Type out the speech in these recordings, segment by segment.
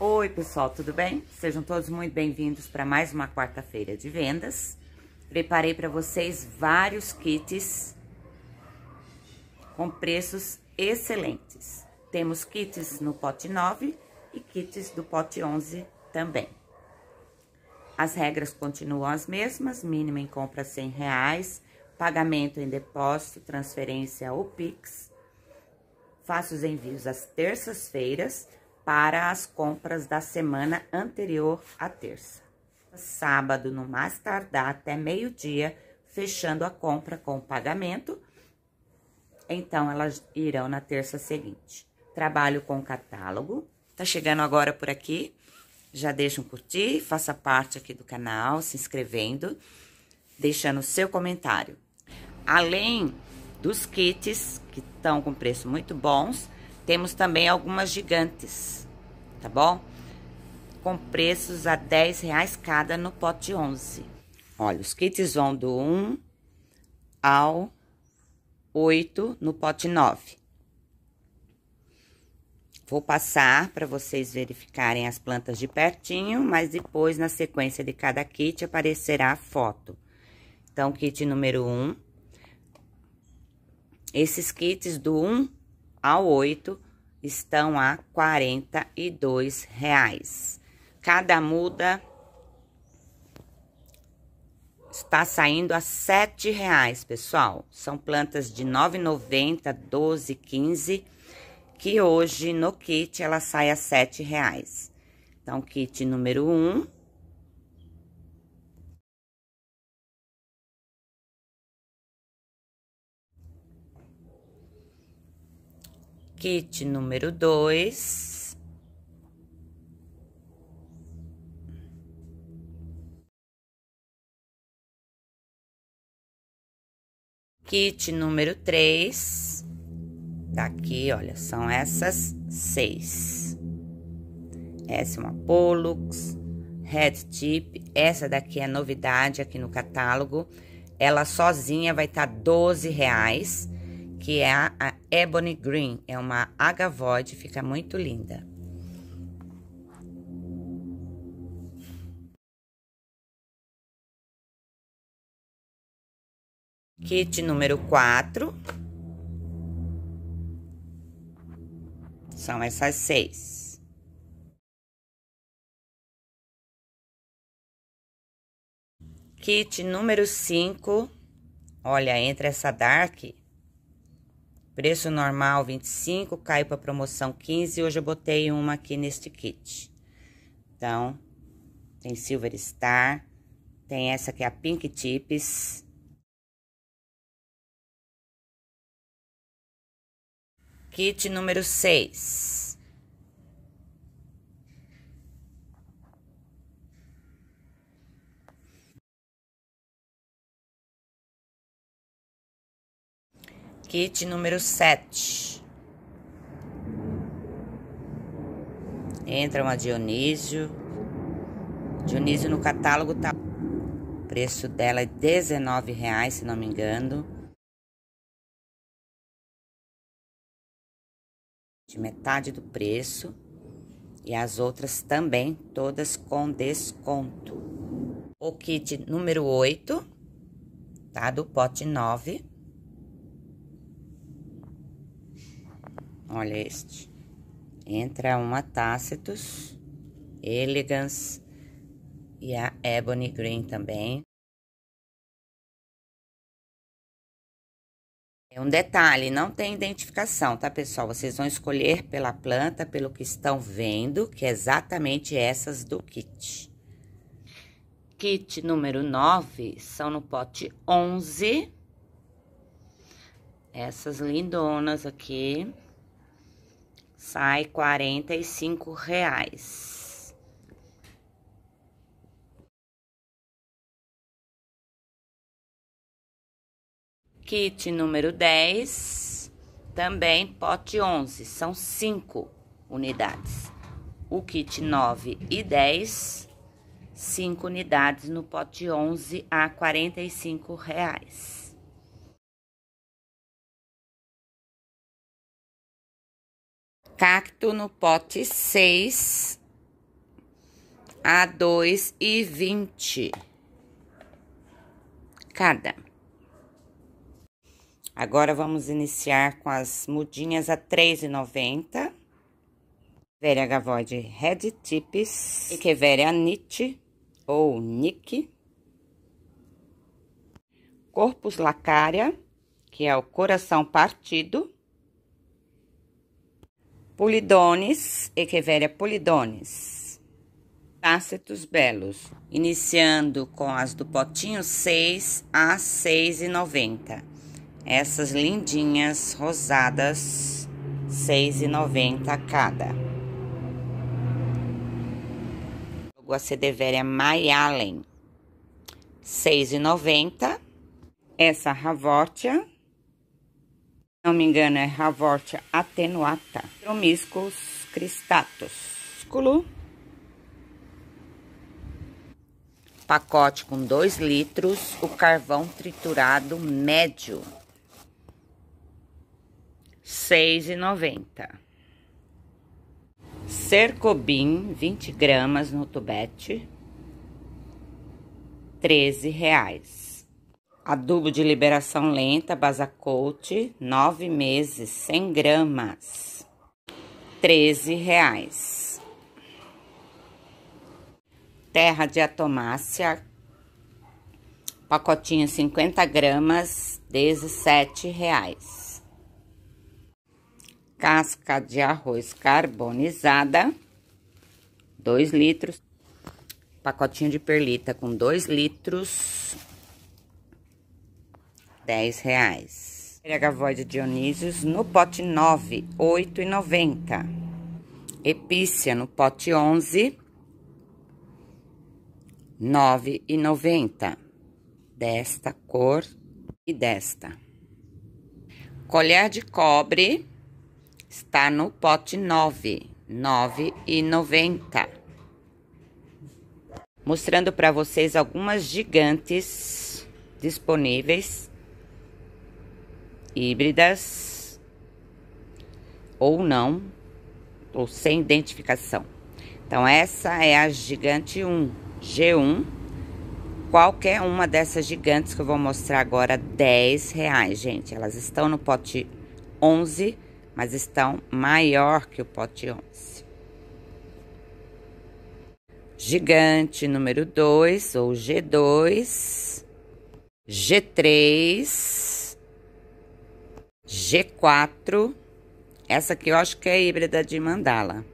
Oi, pessoal, tudo bem? Sejam todos muito bem-vindos para mais uma quarta-feira de vendas. Preparei para vocês vários kits com preços excelentes. Temos kits no pote 9 e kits do pote 11 também. As regras continuam as mesmas, mínimo em compra 100 reais, pagamento em depósito, transferência ou Pix. Faço os envios às terças-feiras para as compras da semana anterior à terça. Sábado, no mais tardar, até meio-dia, fechando a compra com o pagamento. Então, elas irão na terça seguinte. Trabalho com catálogo. Tá chegando agora por aqui? Já deixa um curtir, faça parte aqui do canal, se inscrevendo, deixando seu comentário. Além dos kits, que estão com preço muito bons, temos também algumas gigantes tá bom? Com preços a 10 reais cada no pote 11. Olha, os kits vão do 1 ao 8 no pote 9. Vou passar para vocês verificarem as plantas de pertinho, mas depois, na sequência de cada kit, aparecerá a foto. Então, kit número 1. Esses kits do 1 ao 8 estão a 42 reais. Cada muda está saindo a 7 reais, pessoal. São plantas de 9,90, 12, 15, que hoje no kit ela sai a 7 reais. Então, kit número 1, um, kit número 2. Kit número 3. Daqui, tá olha, são essas seis. Essa é uma Pollux, Red Tip. Essa daqui é novidade aqui no catálogo. Ela sozinha vai estar tá 12 que é a, a Ebony Green, é uma agavode, fica muito linda. Kit número 4. São essas seis. Kit número 5. Olha, entre essa dark Preço normal 25, caiu para promoção 15, hoje eu botei uma aqui neste kit. Então, tem Silver Star, tem essa que é a Pink Tips. Kit número 6. Kit número 7. Entram a Dionísio. Dionísio no catálogo tá. O preço dela é R$19,00, se não me engano. De metade do preço. E as outras também, todas com desconto. O kit número 8, tá? Do pote 9 Olha este. Entra uma Tacitus, Elegance e a Ebony Green também. É um detalhe, não tem identificação, tá, pessoal? Vocês vão escolher pela planta, pelo que estão vendo, que é exatamente essas do kit. Kit número 9 são no pote 11. Essas lindonas aqui sai quarenta e cinco reais. Kit número dez, também pote onze, são cinco unidades. O kit nove e dez, cinco unidades no pote onze a quarenta e cinco reais. Cacto no pote 6 a 2 e 20 cada. Agora vamos iniciar com as mudinhas a 3,90. Veria Gavoide Red Tips, e que Veria Nit ou Nick. Corpus Lacária, que é o coração partido. Polidones, Echeveria polidones, tácitos belos, iniciando com as do potinho 6 a 6,90. Essas lindinhas rosadas, 6,90 cada. Logo A Cedeveria Mayalen, 6,90. Essa Ravortia, não me engano, é Ravortia atenuata. Tromiscus cristatus. Pacote com 2 litros, o carvão triturado médio, R$ 6,90. Cercobim, 20 gramas no tubete, R$ 13,00. Adubo de liberação lenta, Basacote, 9 meses, 100 gramas, 13 reais. Terra de atomácia, pacotinho 50 gramas, 17 reais. Casca de arroz carbonizada, 2 litros. Pacotinho de perlita com 2 litros, 10 reais. Gavoide Dionísios no pote 9, 90. Epícia no pote 11, 90. Desta cor e desta. Colher de cobre está no pote 9, 90. Mostrando para vocês algumas gigantes disponíveis híbridas ou não, ou sem identificação. Então, essa é a gigante 1, G1. Qualquer uma dessas gigantes que eu vou mostrar agora, 10 reais, gente. Elas estão no pote 11, mas estão maior que o pote 11. Gigante número 2, ou G2, G3, G4. Essa aqui eu acho que é híbrida de mandala.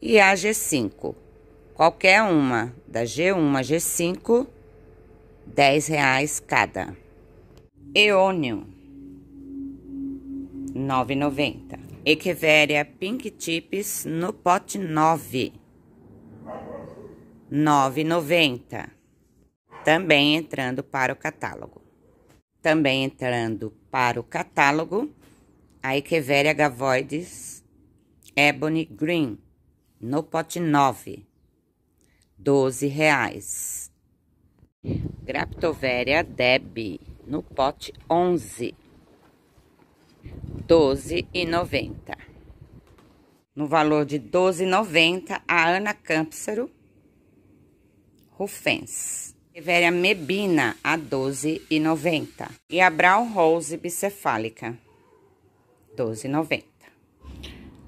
E a G5. Qualquer uma, da G1 a G5, 10 reais cada. Eônio, 9,90. Echeveria Pink Tips no pote 9, 9,90. Também entrando para o catálogo. Também entrando para o catálogo, a Echeveria Gavoides Ebony Green, no pote 9, 12 reais. Graptoveria Deb, no pote 11, 12,90. No valor de 12,90, a Ana Câmpsaro Rufens. Everia mebina a 12,90 e a Brown Rose bicefálica 12,90.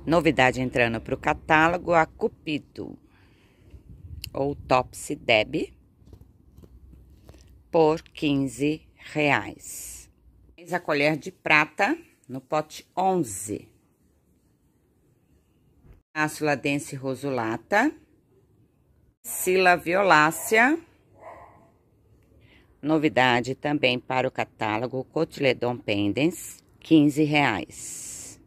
Novidade entrando para o catálogo a Cupido ou Topsy Deb por 15 reais. A colher de prata no pote 11. Aço ladense rosulata, sila violácea Novidade também para o catálogo Cotiledon Pendens, R$ reais.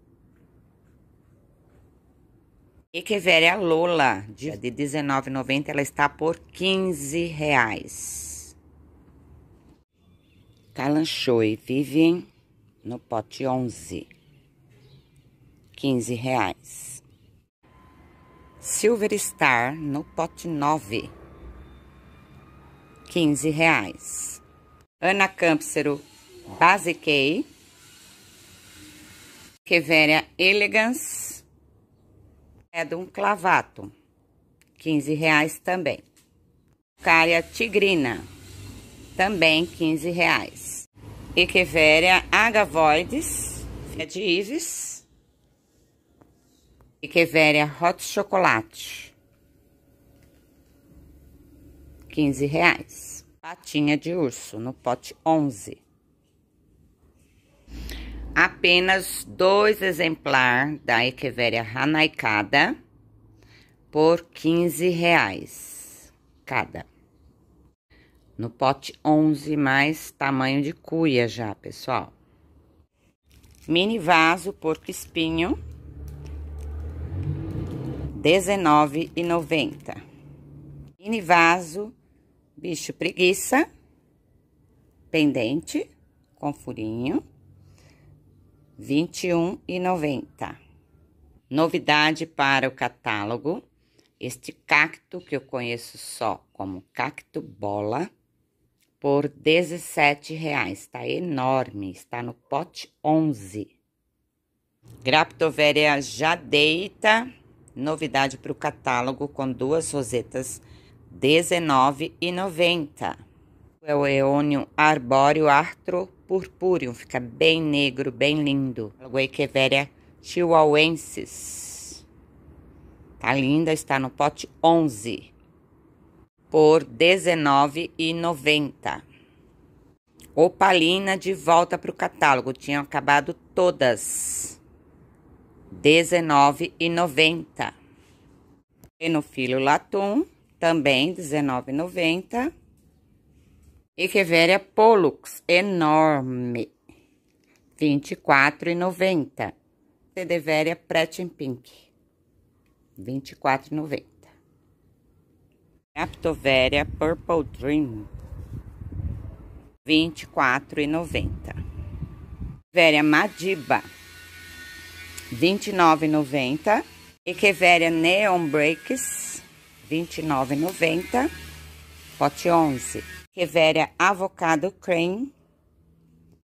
E que velha é Lola, de R$ 19,90, ela está por R$ reais. Calanchoe Vivian, no pote 11, R$ reais. Silver Star, no pote 9, 15 reais. Ana Câmpsero Basiquei. Queveria Elegance. É de um clavato. 15 reais também. Cária Tigrina. Também 15 reais. Echeveria Agavoides. É de Ives. Echeveria Hot Chocolate. 15 reais. Patinha de urso no pote 11. Apenas dois exemplares da equeveria Hanaicada por 15 reais cada. No pote 11 mais tamanho de cuia já, pessoal. Mini vaso porco espinho R$19,90. Mini vaso bicho preguiça, pendente com furinho, R$ 21,90. Novidade para o catálogo, este cacto que eu conheço só como cacto bola, por R$ 17,00. Está enorme, está no pote 11. Graptoveria jadeita, novidade para o catálogo com duas rosetas e É o eônio arbóreo artro purpúreo, fica bem negro, bem lindo. Goiqueveria é chihuahuensis. Tá linda, está no pote 11 por R$19,90. Opalina de volta para o catálogo, tinham acabado todas. R$19,90. Enofilo Latum, também R$19,90. Echeveria Pollux, enorme, R$24,90. Dedeveria Pret Pink, R$24,90. Aptoveria Purple Dream, R$24,90. Véria Madiba, R$29,90. Echeveria Neon Breaks, 29,90. Pote 11, Reveria Avocado Cream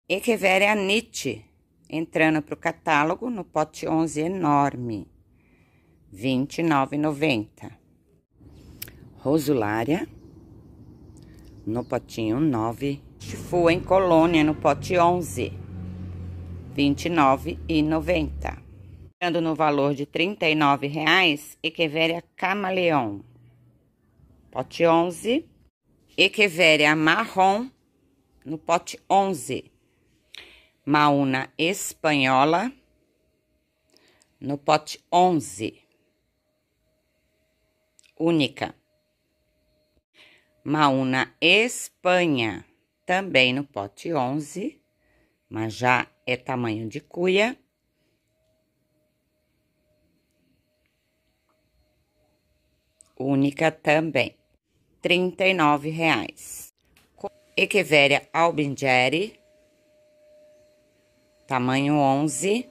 e Reveria Nit, entrando para o catálogo no pote 11 enorme, 29,90. Rosulária, no potinho 9. Chifu em Colônia, no pote 11, 29,90. Entrando no valor de R$ 39,00, Echeveria Camaleão pote 11. Echeveria marrom, no pote 11. Mauna espanhola, no pote 11. Única. Mauna Espanha, também no pote 11, mas já é tamanho de cuia. Única também. R$ 39,00. Equeveria albingeri, tamanho 11,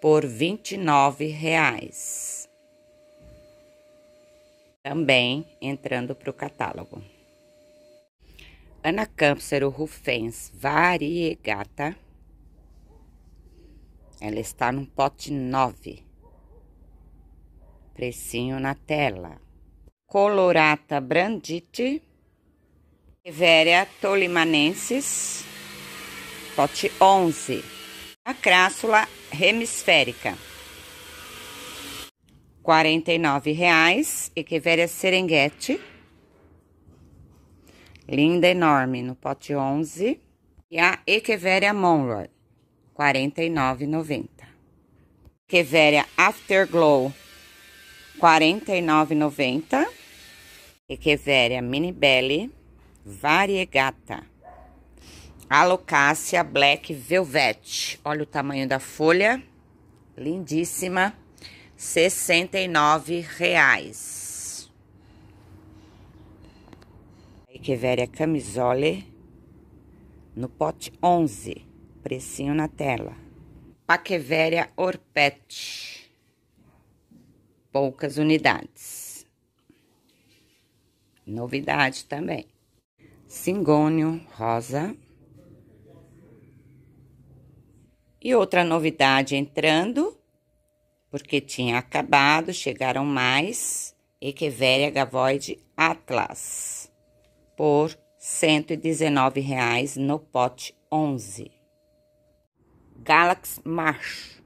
por R$ 29,00. Também entrando para o catálogo. Ana Câmpsero Rufens Variegata. Ela está no pote 9. Precinho na tela colorata brandite, Everia tolimanensis, pote 11. A crássula hemisférica, R$ 49,00. Echeveria serenguete, linda, enorme, no pote 11. E a Echeveria Monroy, R$ 49,90. Echeveria Afterglow, R$ 49,90. Echeveria minibelli variegata. Alocácia Black Velvet. Olha o tamanho da folha. Lindíssima. R$ 69,00. Echeveria Camisole no pote 11. Precinho na tela. Paqueveria Orpete. Poucas unidades. Novidade também. Singônio rosa. E outra novidade entrando, porque tinha acabado, chegaram mais, Echeveria Gavoide Atlas, por R$ 119,00 no pote 11. Galaxy March.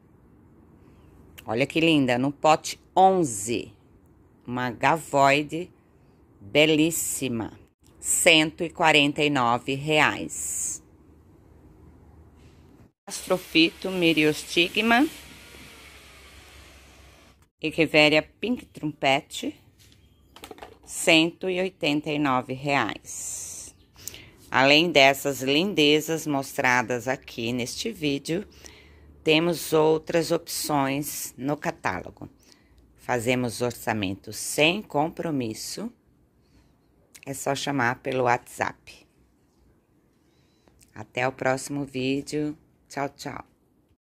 Olha que linda, no pote 11, uma gavoide belíssima, R$ reais. Astrofito miriostigma, Equiveria Pink Trumpet, R$ reais. Além dessas lindezas mostradas aqui neste vídeo, temos outras opções no catálogo. Fazemos orçamento sem compromisso é só chamar pelo WhatsApp. Até o próximo vídeo. Tchau, tchau.